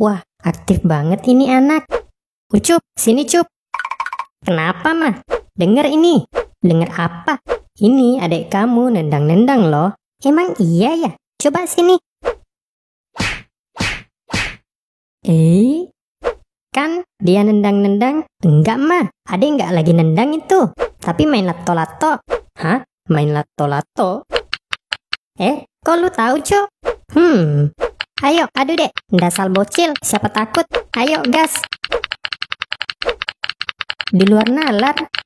Wah, aktif banget ini anak. Ucup, oh, sini cup. Kenapa mah? Dengar ini. Dengar apa? Ini adik kamu nendang-nendang loh. Emang iya ya? Coba sini. Eh? Kan dia nendang-nendang? Enggak mah, adik enggak lagi nendang itu. Tapi main lato-lato. Hah? Main lato-lato? Eh, kok lu tahu, Cok? Hmm, Ayo, aduh deh. Dasar bocil, siapa takut? Ayo, gas. Di luar nalar,